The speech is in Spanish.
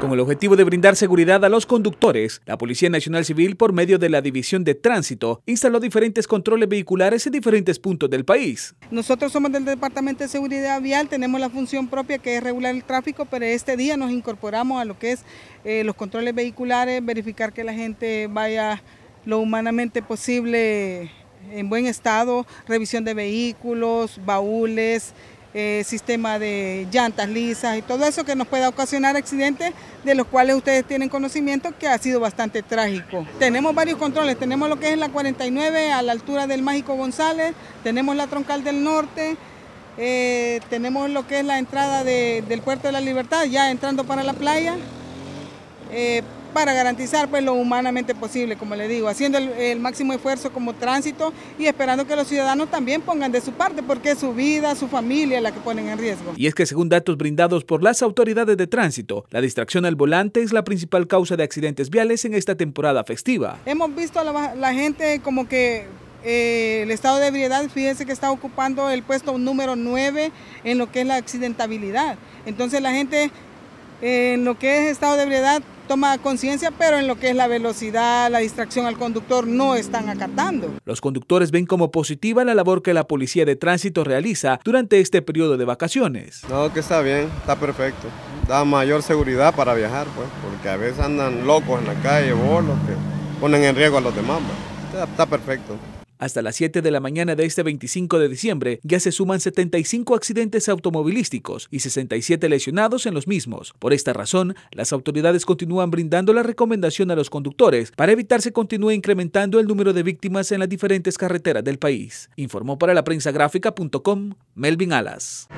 Con el objetivo de brindar seguridad a los conductores, la Policía Nacional Civil, por medio de la División de Tránsito, instaló diferentes controles vehiculares en diferentes puntos del país. Nosotros somos del Departamento de Seguridad Vial, tenemos la función propia que es regular el tráfico, pero este día nos incorporamos a lo que es eh, los controles vehiculares, verificar que la gente vaya lo humanamente posible en buen estado, revisión de vehículos, baúles, eh, sistema de llantas lisas y todo eso que nos pueda ocasionar accidentes de los cuales ustedes tienen conocimiento que ha sido bastante trágico. Tenemos varios controles, tenemos lo que es la 49 a la altura del Mágico González, tenemos la troncal del norte, eh, tenemos lo que es la entrada del Puerto de la Libertad, ya entrando para la playa. Eh, para garantizar pues lo humanamente posible, como le digo, haciendo el, máximo esfuerzo como tránsito y esperando que los ciudadanos también pongan de su parte, porque es su vida, su familia la que ponen en riesgo. Y es que según datos brindados por las autoridades de tránsito, la distracción al volante es la principal causa de accidentes viales en esta temporada festiva. Hemos visto a la, gente como que eh, el estado de ebriedad, fíjense que está ocupando el puesto número 9 en lo que es la accidentabilidad. Entonces la gente eh, en lo que es estado de ebriedad toma conciencia, pero en lo que es la velocidad, la distracción al conductor, no están acatando. Los conductores ven como positiva la labor que la Policía de Tránsito realiza durante este periodo de vacaciones. No, que está bien, está perfecto. Da mayor seguridad para viajar, pues, porque a veces andan locos en la calle, bolos, que ponen en riesgo a los demás. Pues. está perfecto. Hasta las 7 de la mañana de este 25 de diciembre ya se suman 75 accidentes automovilísticos y 67 lesionados en los mismos. Por esta razón, las autoridades continúan brindando la recomendación a los conductores para evitar se continúe incrementando el número de víctimas en las diferentes carreteras del país. Informó para la prensa gráfica.com Melvin Alas.